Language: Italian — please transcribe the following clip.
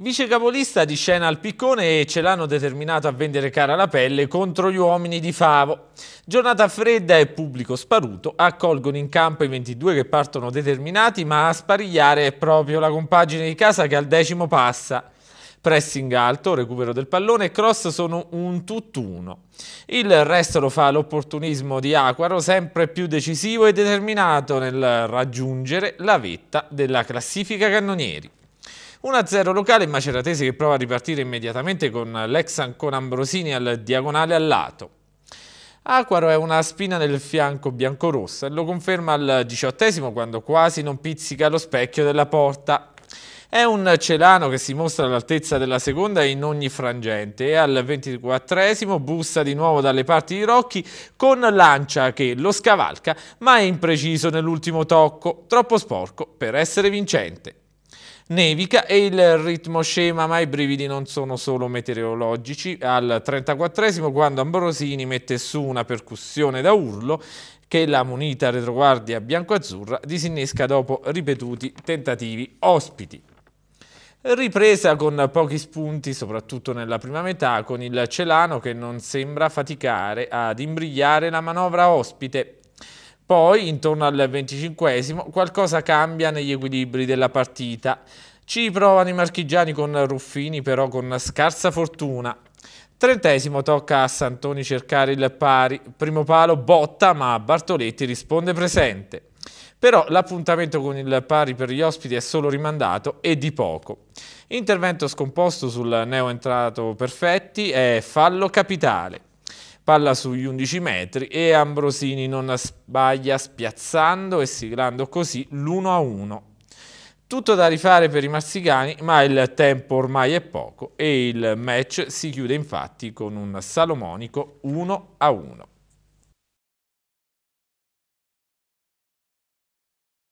Vicecapolista di scena al piccone e ce l'hanno determinato a vendere cara la pelle contro gli uomini di Favo. Giornata fredda e pubblico sparuto accolgono in campo i 22 che partono determinati ma a sparigliare è proprio la compagine di casa che al decimo passa. Pressing alto, recupero del pallone e cross sono un tutt'uno. Il resto lo fa l'opportunismo di Aquaro, sempre più decisivo e determinato nel raggiungere la vetta della classifica cannonieri. 1-0 locale in Maceratese che prova a ripartire immediatamente con l'ex ancora Ambrosini al diagonale al lato. Aquaro è una spina nel fianco biancorossa e lo conferma al diciottesimo quando quasi non pizzica lo specchio della porta. È un celano che si mostra all'altezza della seconda in ogni frangente e al ventiquattresimo bussa di nuovo dalle parti di Rocchi con lancia che lo scavalca ma è impreciso nell'ultimo tocco, troppo sporco per essere vincente nevica e il ritmo scema, ma i brividi non sono solo meteorologici. Al 34 esimo quando Ambrosini mette su una percussione da urlo che la munita retroguardia bianco-azzurra disinnesca dopo ripetuti tentativi ospiti. Ripresa con pochi spunti, soprattutto nella prima metà, con il Celano che non sembra faticare ad imbrigliare la manovra ospite poi, intorno al venticinquesimo, qualcosa cambia negli equilibri della partita. Ci provano i marchigiani con Ruffini, però con scarsa fortuna. Trentesimo tocca a Santoni cercare il pari. Primo palo botta, ma Bartoletti risponde presente. Però l'appuntamento con il pari per gli ospiti è solo rimandato e di poco. Intervento scomposto sul neoentrato Perfetti e fallo capitale palla sugli 11 metri e Ambrosini non sbaglia spiazzando e siglando così l'1-1. Tutto da rifare per i marsicani, ma il tempo ormai è poco e il match si chiude infatti con un salomonico 1-1.